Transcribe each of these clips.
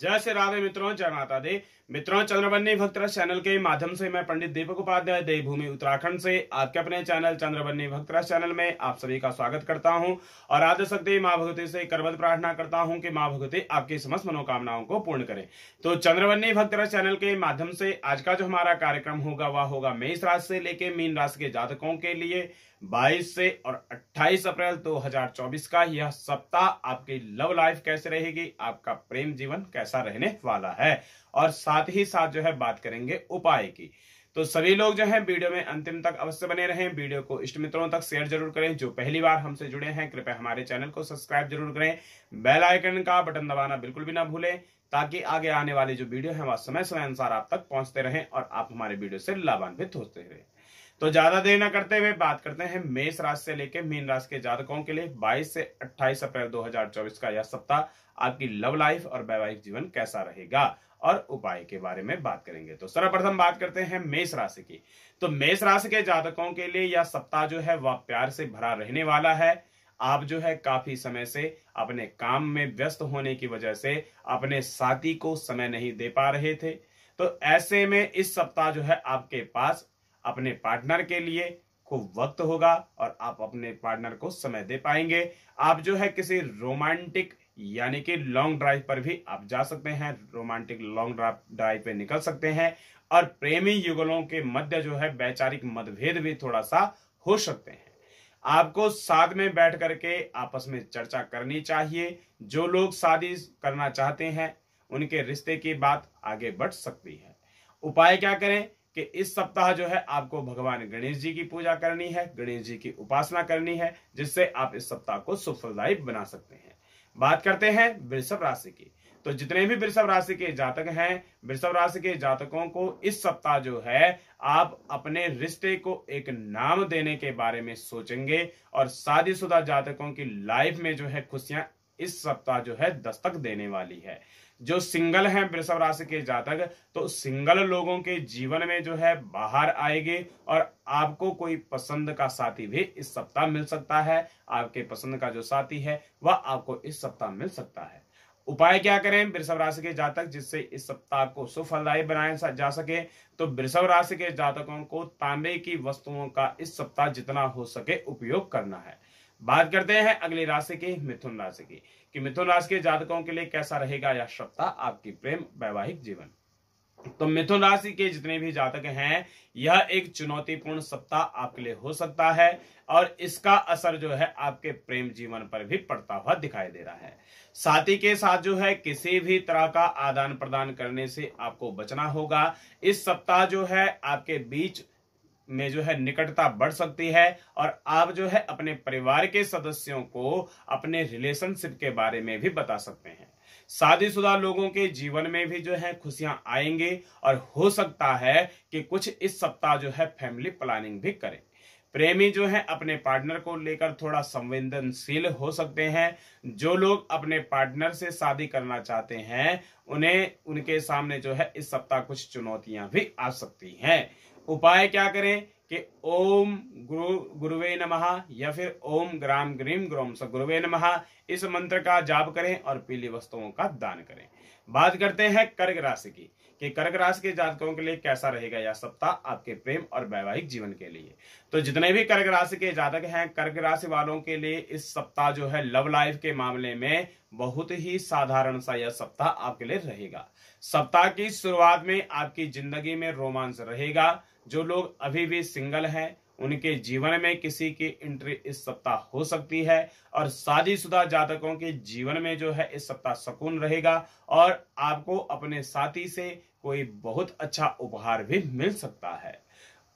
जय श्री राधे मित्रों जय माता दे मित्रों चंद्रबन्नी भक्त चैनल के माध्यम से मैं पंडित दीपक उपाध्याय देवभूमि उत्तराखंड से आपके अपने चैनल चंद्रबन्नी भक्त चैनल में आप सभी का स्वागत करता हूं और आज सकते माँ भगवती से करवत प्रार्थना करता हूं कि माँ भगवती आपकी समस्त मनोकामनाओं को पूर्ण करें तो चंद्रबन्नी भक्त चैनल के माध्यम से आज का जो हमारा कार्यक्रम होगा वह होगा मेष राशि से लेके मीन राशि के जातकों के लिए 22 से और 28 अप्रैल 2024 का यह सप्ताह आपकी लव लाइफ कैसे रहेगी आपका प्रेम जीवन कैसा रहने वाला है और साथ ही साथ जो है बात करेंगे उपाय की तो सभी लोग जो है वीडियो में अंतिम तक अवश्य बने रहें वीडियो को इष्ट मित्रों तक शेयर जरूर करें जो पहली बार हमसे जुड़े हैं कृपया हमारे चैनल को सब्सक्राइब जरूर करें बेल आइकन का बटन दबाना बिल्कुल भी ना भूलें ताकि आगे आने वाले जो वीडियो है वह समय समय अनुसार आप तक पहुंचते रहें और आप हमारे वीडियो से लाभान्वित होते रहें तो ज्यादा देर न करते हुए बात करते हैं मेष राशि से लेकर मीन राशि के जातकों के लिए 22 से 28 अप्रैल 2024 का यह सप्ताह आपकी लव लाइफ और वैवाहिक जीवन कैसा रहेगा और उपाय के बारे में बात करेंगे तो सर्वप्रथम बात करते हैं मेष राशि की तो मेष राशि के जातकों के लिए यह सप्ताह जो है वह प्यार से भरा रहने वाला है आप जो है काफी समय से अपने काम में व्यस्त होने की वजह से अपने साथी को समय नहीं दे पा रहे थे तो ऐसे में इस सप्ताह जो है आपके पास अपने पार्टनर के लिए खूब वक्त होगा और आप अपने पार्टनर को समय दे पाएंगे आप जो है किसी रोमांटिक यानी कि लॉन्ग ड्राइव पर भी आप जा सकते हैं रोमांटिक लॉन्ग ड्राइव पे निकल सकते हैं और प्रेमी युगलों के मध्य जो है वैचारिक मतभेद भी थोड़ा सा हो सकते हैं आपको साथ में बैठ करके आपस में चर्चा करनी चाहिए जो लोग शादी करना चाहते हैं उनके रिश्ते की बात आगे बढ़ सकती है उपाय क्या करें कि इस सप्ताह जो है आपको भगवान गणेश जी की पूजा करनी है गणेश जी की उपासना करनी है जिससे आप इस सप्ताह को सुफलदायी बना सकते हैं बात करते हैं वृषभ राशि की तो जितने भी वृषभ राशि के जातक हैं वृषभ राशि के जातकों को इस सप्ताह जो है आप अपने रिश्ते को एक नाम देने के बारे में सोचेंगे और शादीशुदा जातकों की लाइफ में जो है खुशियां इस सप्ताह जो है दस्तक देने वाली है जो सिंगल हैं वृषभ राशि के जातक तो सिंगल लोगों के जीवन में जो है बाहर आएगी और आपको कोई पसंद का साथी भी इस सप्ताह मिल सकता है आपके पसंद का जो साथी है वह आपको इस सप्ताह मिल सकता है उपाय क्या करें वृषभ राशि के जातक जिससे इस सप्ताह को सुफलदायी बनाया जा सके तो वृषभ राशि के जातकों को तांबे की वस्तुओं का इस सप्ताह जितना हो सके उपयोग करना है बात करते हैं अगली राशि की मिथुन राशि की कि मिथुन राशि के जातकों के लिए कैसा रहेगा यह सप्ताह आपकी प्रेम वैवाहिक जीवन तो मिथुन राशि के जितने भी जातक हैं यह एक चुनौतीपूर्ण सप्ताह आपके लिए हो सकता है और इसका असर जो है आपके प्रेम जीवन पर भी पड़ता हुआ दिखाई दे रहा है साथी के साथ जो है किसी भी तरह का आदान प्रदान करने से आपको बचना होगा इस सप्ताह जो है आपके बीच में जो है निकटता बढ़ सकती है और आप जो है अपने परिवार के सदस्यों को अपने रिलेशनशिप के बारे में भी बता सकते हैं शादीशुदा लोगों के जीवन में भी जो है खुशियां आएंगे और हो सकता है कि कुछ इस सप्ताह जो है फैमिली प्लानिंग भी करें प्रेमी जो है अपने पार्टनर को लेकर थोड़ा संवेदनशील हो सकते हैं जो लोग अपने पार्टनर से शादी करना चाहते हैं उन्हें उनके सामने जो है इस सप्ताह कुछ चुनौतियां भी आ सकती हैं उपाय क्या करें कि ओम गुरु गुरुवे नमः या फिर ओम ग्राम ग्रीम ग्रोम स गुरुवे नमः इस मंत्र का जाप करें और पीली वस्तुओं का दान करें बात करते हैं कर्क राशि की कि कर्क राशि के जातकों के लिए कैसा रहेगा यह सप्ताह आपके प्रेम और वैवाहिक जीवन के लिए तो जितने भी कर्क राशि के जातक हैं कर्क राशि वालों के लिए इस सप्ताह जो है लव लाइफ के मामले में बहुत ही साधारण सा यह सप्ताह आपके लिए रहेगा सप्ताह की शुरुआत में आपकी जिंदगी में रोमांस रहेगा जो लोग अभी भी सिंगल हैं उनके जीवन में किसी की एंट्री इस सप्ताह हो सकती है और शादीशुदा जातकों के जीवन में जो है इस सप्ताह सुकून रहेगा और आपको अपने साथी से कोई बहुत अच्छा उपहार भी मिल सकता है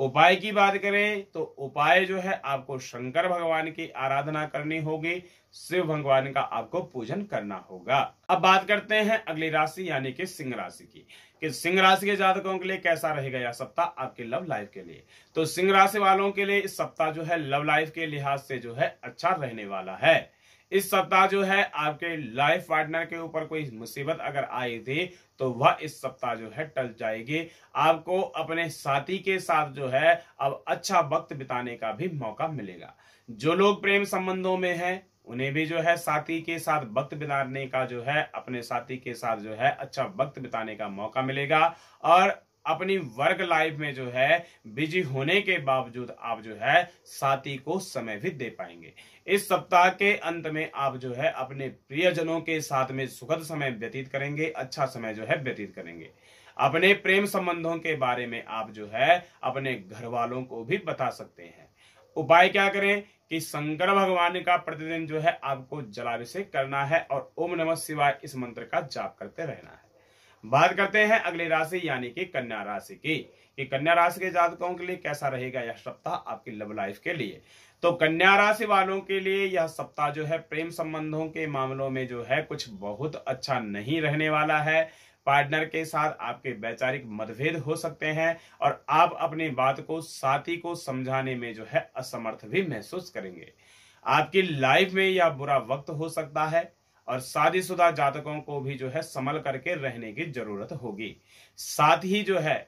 उपाय की बात करें तो उपाय जो है आपको शंकर भगवान की आराधना करनी होगी शिव भगवान का आपको पूजन करना होगा अब बात करते हैं अगली राशि यानी कि सिंह राशि की कि सिंह राशि के जातकों के लिए कैसा रहेगा यह सप्ताह आपके लव लाइफ के लिए तो सिंह राशि वालों के लिए इस सप्ताह जो है लव लाइफ के लिहाज से जो है अच्छा रहने वाला है इस सप्ताह जो है आपके लाइफ पार्टनर के ऊपर कोई मुसीबत अगर आई थी तो वह इस सप्ताह जो है टल जाएगी आपको अपने साथी के साथ जो है अब अच्छा वक्त बिताने का भी मौका मिलेगा जो लोग प्रेम संबंधों में हैं उन्हें भी जो है साथी के साथ वक्त बिताने का जो है अपने साथी के साथ जो है अच्छा वक्त बिताने का मौका मिलेगा और अपनी वर्क लाइफ में जो है बिजी होने के बावजूद आप जो है साथी को समय भी दे पाएंगे इस सप्ताह के अंत में आप जो है अपने प्रियजनों के साथ में सुखद समय व्यतीत करेंगे अच्छा समय जो है व्यतीत करेंगे अपने प्रेम संबंधों के बारे में आप जो है अपने घर वालों को भी बता सकते हैं उपाय क्या करें कि शंकर भगवान का प्रतिदिन जो है आपको जलाभिषेक करना है और ओम नमः शिवाय इस मंत्र का जाप करते रहना है बात करते हैं अगली राशि यानी कि कन्या राशि की कि कन्या राशि के जातकों के लिए कैसा रहेगा यह सप्ताह आपकी लव लाइफ के लिए तो कन्या राशि वालों के लिए यह सप्ताह जो है प्रेम संबंधों के मामलों में जो है कुछ बहुत अच्छा नहीं रहने वाला है पार्टनर के साथ आपके वैचारिक मतभेद हो सकते हैं और आप अपनी बात को साथी को समझाने में जो है असमर्थ भी महसूस करेंगे आपकी लाइफ में यह बुरा वक्त हो सकता है और शादीशुदा जातकों को भी जो है संभल करके रहने की जरूरत होगी साथ ही जो है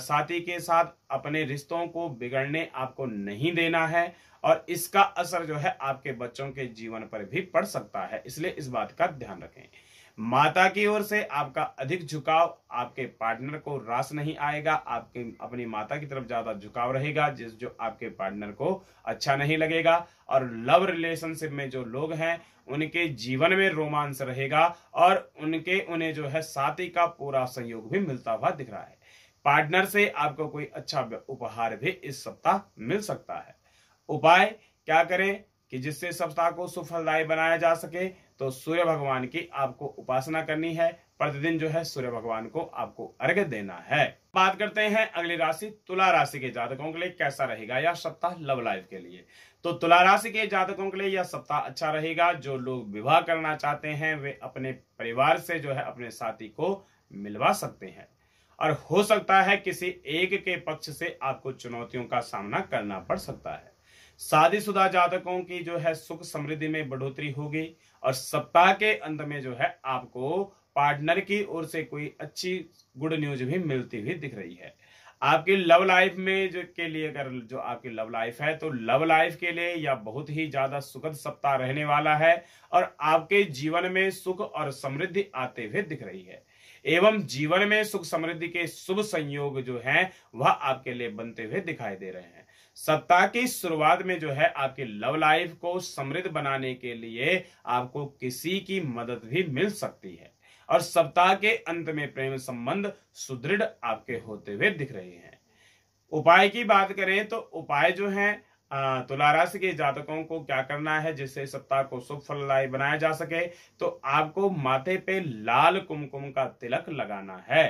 साथी के साथ अपने रिश्तों को बिगड़ने आपको नहीं देना है और इसका असर जो है आपके बच्चों के जीवन पर भी पड़ सकता है इसलिए इस बात का ध्यान रखें माता की ओर से आपका अधिक झुकाव आपके पार्टनर को रास नहीं आएगा आपके अपनी माता की तरफ ज्यादा झुकाव रहेगा जिस जो आपके पार्टनर को अच्छा नहीं लगेगा और लव रिलेशनशिप में जो लोग हैं उनके जीवन में रोमांस रहेगा और उनके उन्हें जो है साथी का पूरा सहयोग भी मिलता हुआ दिख रहा है पार्टनर से आपको कोई अच्छा उपहार भी इस सप्ताह मिल सकता है उपाय क्या करें कि जिससे सप्ताह को सुफलदायी बनाया जा सके तो सूर्य भगवान की आपको उपासना करनी है प्रतिदिन जो है सूर्य भगवान को आपको अर्घ्य देना है बात करते हैं अगली राशि तुला राशि के जातकों के लिए कैसा रहेगा यह सप्ताह लव लाइफ के लिए तो तुला राशि के जातकों के लिए यह सप्ताह अच्छा रहेगा जो लोग विवाह करना चाहते हैं वे अपने परिवार से जो है अपने साथी को मिलवा सकते हैं और हो सकता है किसी एक के पक्ष से आपको चुनौतियों का सामना करना पड़ सकता है शादीशुदा जातकों की जो है सुख समृद्धि में बढ़ोतरी होगी और सप्ताह के अंत में जो है आपको पार्टनर की ओर से कोई अच्छी गुड न्यूज भी मिलती हुई दिख रही है आपकी लव लाइफ में जो के लिए अगर जो आपकी लव लाइफ है तो लव लाइफ के लिए यह बहुत ही ज्यादा सुखद सप्ताह रहने वाला है और आपके जीवन में सुख और समृद्धि आते हुए दिख रही है एवं जीवन में सुख समृद्धि के शुभ संयोग जो हैं वह आपके लिए बनते हुए दिखाई दे रहे हैं सप्ताह की शुरुआत में जो है आपकी लव लाइफ को समृद्ध बनाने के लिए आपको किसी की मदद भी मिल सकती है और सप्ताह के अंत में प्रेम संबंध सुदृढ़ आपके होते हुए दिख रहे हैं उपाय की बात करें तो उपाय जो है तुला राशि के जातकों को क्या करना है जिससे सप्ताह को शुभ फलदायी बनाया जा सके तो आपको माथे पे लाल कुमकुम का तिलक लगाना है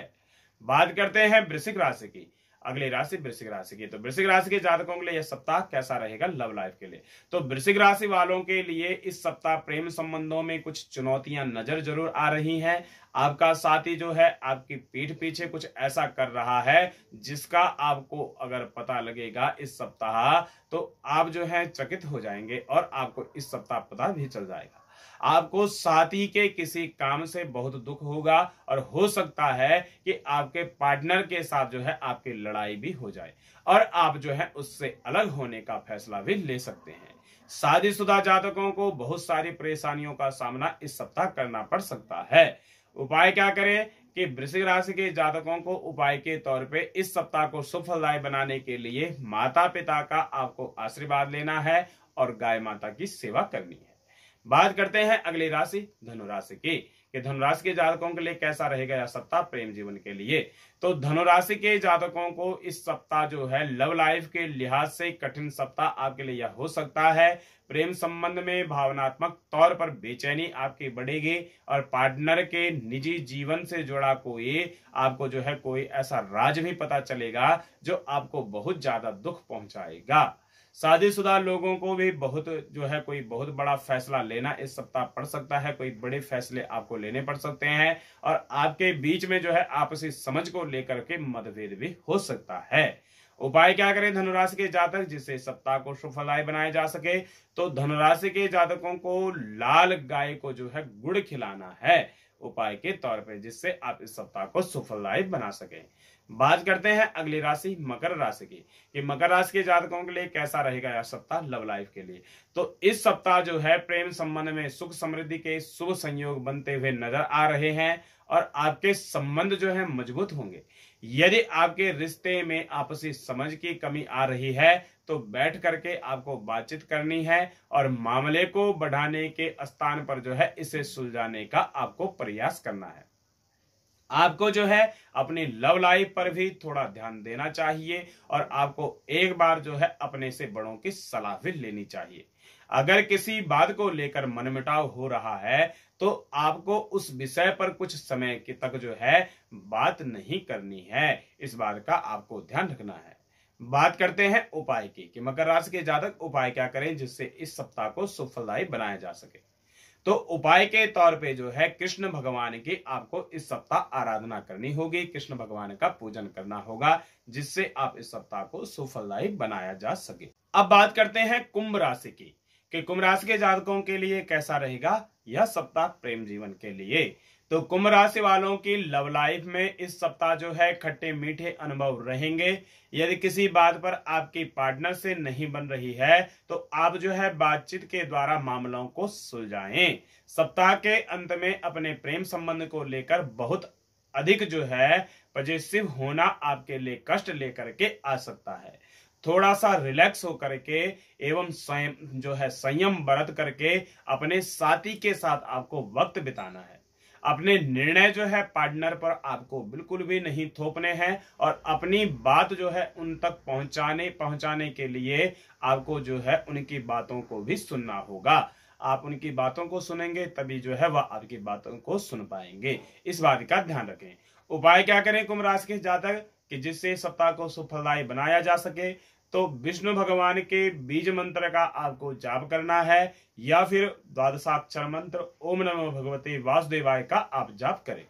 बात करते हैं वृश्चिक राशि की अगली राशि वृश्चिक राशि की तो वृश्चिक राशि के जातकों के लिए यह सप्ताह कैसा रहेगा लव लाइफ के लिए तो वृश्चिक राशि वालों के लिए इस सप्ताह प्रेम संबंधों में कुछ चुनौतियां नजर जरूर आ रही हैं आपका साथी जो है आपकी पीठ पीछे कुछ ऐसा कर रहा है जिसका आपको अगर पता लगेगा इस सप्ताह तो आप जो है चकित हो जाएंगे और आपको इस सप्ताह पता भी चल जाएगा आपको साथी के किसी काम से बहुत दुख होगा और हो सकता है कि आपके पार्टनर के साथ जो है आपकी लड़ाई भी हो जाए और आप जो है उससे अलग होने का फैसला भी ले सकते हैं शादीशुदा जातकों को बहुत सारी परेशानियों का सामना इस सप्ताह करना पड़ सकता है उपाय क्या करें कि वृश्चिक राशि के जातकों को उपाय के तौर पे इस सप्ताह को सुफलदायी बनाने के लिए माता पिता का आपको आशीर्वाद लेना है और गाय माता की सेवा करनी है बात करते हैं अगली राशि धनुराशि की कि धनुराशि के जातकों के लिए कैसा रहेगा यह सप्ताह प्रेम जीवन के लिए तो धनुराशि के जातकों को इस सप्ताह जो है लव लाइफ के लिहाज से कठिन सप्ताह आपके लिए यह हो सकता है प्रेम संबंध में भावनात्मक तौर पर बेचैनी आपकी बढ़ेगी और पार्टनर के निजी जीवन से जुड़ा कोई आपको जो है कोई ऐसा राज भी पता चलेगा जो आपको बहुत ज्यादा दुख पहुंचाएगा शादीशुदा लोगों को भी बहुत जो है कोई बहुत बड़ा फैसला लेना इस सप्ताह पड़ सकता है कोई बड़े फैसले आपको लेने पड़ सकते हैं और आपके बीच में जो है आपसी समझ को लेकर के मतभेद भी हो सकता है उपाय क्या करें धनुराशि के जातक जिससे सप्ताह को सुफलाय बनाया जा सके तो धनुराशि के जातकों को लाल गाय को जो है गुड़ खिलाना है उपाय के तौर पे जिससे आप इस सप्ताह को सुफलदायी बना सकें बात करते हैं अगली राशि मकर राशि की कि मकर राशि के जातकों के लिए कैसा रहेगा यह सप्ताह लव लाइफ के लिए तो इस सप्ताह जो है प्रेम संबंध में सुख समृद्धि के शुभ संयोग बनते हुए नजर आ रहे हैं और आपके संबंध जो है मजबूत होंगे यदि आपके रिश्ते में आपसी समझ की कमी आ रही है तो बैठ करके आपको बातचीत करनी है और मामले को बढ़ाने के स्थान पर जो है इसे सुलझाने का आपको प्रयास करना है आपको जो है अपनी लव लाइफ पर भी थोड़ा ध्यान देना चाहिए और आपको एक बार जो है अपने से बड़ों की सलाह भी लेनी चाहिए अगर किसी बात को लेकर मनमिटाव हो रहा है तो आपको उस विषय पर कुछ समय के तक जो है बात नहीं करनी है इस बात का आपको ध्यान रखना है बात करते हैं उपाय की कि मकर राशि के जातक उपाय क्या करें जिससे इस सप्ताह को सुफलदायी बनाया जा सके तो उपाय के तौर पे जो है कृष्ण भगवान की आपको इस सप्ताह आराधना करनी होगी कृष्ण भगवान का पूजन करना होगा जिससे आप इस सप्ताह को सुफलदायी बनाया जा सके अब बात करते हैं कुंभ राशि की कि कुंभ राशि के जातकों के लिए कैसा रहेगा यह सप्ताह प्रेम जीवन के लिए तो कुंभ राशि वालों की लव लाइफ में इस सप्ताह जो है खट्टे मीठे अनुभव रहेंगे यदि किसी बात पर आपकी पार्टनर से नहीं बन रही है तो आप जो है बातचीत के द्वारा मामलों को सुलझाएं सप्ताह के अंत में अपने प्रेम संबंध को लेकर बहुत अधिक जो है पजेसिव होना आपके लिए कष्ट लेकर के आ सकता है थोड़ा सा रिलैक्स होकर के एवं स्वयं जो है संयम बरत करके अपने साथी के साथ आपको वक्त बिताना है अपने निर्णय जो है पार्टनर पर आपको बिल्कुल भी नहीं थोपने हैं और अपनी बात जो है उन तक पहुंचाने पहुंचाने के लिए आपको जो है उनकी बातों को भी सुनना होगा आप उनकी बातों को सुनेंगे तभी जो है वह आपकी बातों को सुन पाएंगे इस बात का ध्यान रखें उपाय क्या करें कुंभ राशि के जातक कि जिससे सप्ताह को सुफलदायी बनाया जा सके तो विष्णु भगवान के बीज मंत्र का आपको जाप करना है या फिर द्वादशाक्षर मंत्र ओम नमो भगवते वासुदेवाय का आप जाप करें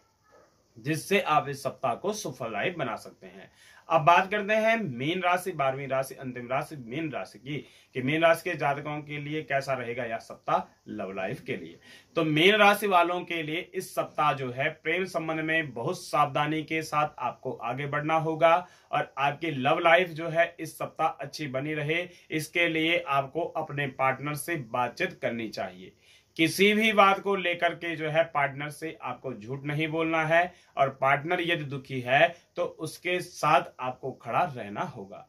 जिससे आप इस सप्ताह को सुफलदायी बना सकते हैं अब बात करते हैं मीन राशि बारहवीं राशि अंतिम राशि मीन राशि की कि मीन राशि के जातकों के लिए कैसा रहेगा यह सप्ताह लव लाइफ के लिए तो मीन राशि वालों के लिए इस सप्ताह जो है प्रेम संबंध में बहुत सावधानी के साथ आपको आगे बढ़ना होगा और आपकी लव लाइफ जो है इस सप्ताह अच्छी बनी रहे इसके लिए आपको अपने पार्टनर से बातचीत करनी चाहिए किसी भी बात को लेकर के जो है पार्टनर से आपको झूठ नहीं बोलना है और पार्टनर यदि दुखी है तो उसके साथ आपको खड़ा रहना होगा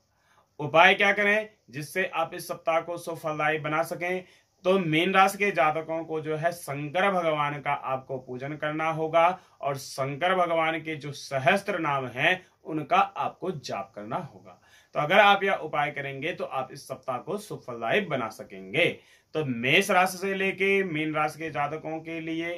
उपाय क्या करें जिससे आप इस सप्ताह को सफलदायी बना सकें तो मेन राशि के जातकों को जो है शंकर भगवान का आपको पूजन करना होगा और शंकर भगवान के जो सहस्त्र नाम हैं उनका आपको जाप करना होगा तो अगर आप यह उपाय करेंगे तो आप इस सप्ताह को सुफलदायी बना सकेंगे तो मेष राशि से लेके मीन राशि के जातकों के लिए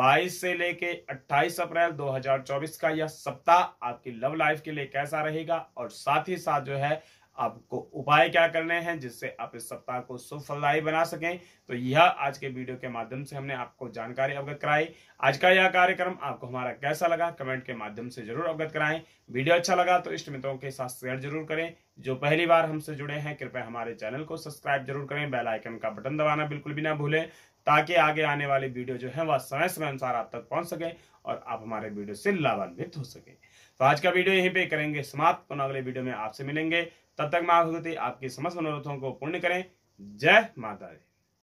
22 से लेके 28 अप्रैल 2024 का यह सप्ताह आपकी लव लाइफ के लिए कैसा रहेगा और साथ ही साथ जो है आपको उपाय क्या करने हैं जिससे आप इस सप्ताह को सुफलदायी बना सकें तो यह आज के वीडियो के माध्यम से हमने आपको जानकारी अवगत कराई आज का यह कार्यक्रम आपको हमारा कैसा लगा कमेंट के माध्यम से जरूर अवगत कराएं वीडियो अच्छा लगा तो इष्ट मित्रों के साथ शेयर जरूर करें जो पहली बार हमसे जुड़े हैं कृपया हमारे चैनल को सब्सक्राइब जरूर करें बेलाइकन का बटन दबाना बिल्कुल भी ना भूलें ताकि आगे आने वाली वीडियो जो है वह समय समय अनुसार आप तक पहुंच सके और आप हमारे वीडियो से लाभान्वित हो सके तो आज का वीडियो यहीं पे करेंगे समाप्त पुनः अगले वीडियो में आपसे मिलेंगे तब तक माँ भगवती आपके समस्त मनोरथों को पूर्ण करें जय माता दी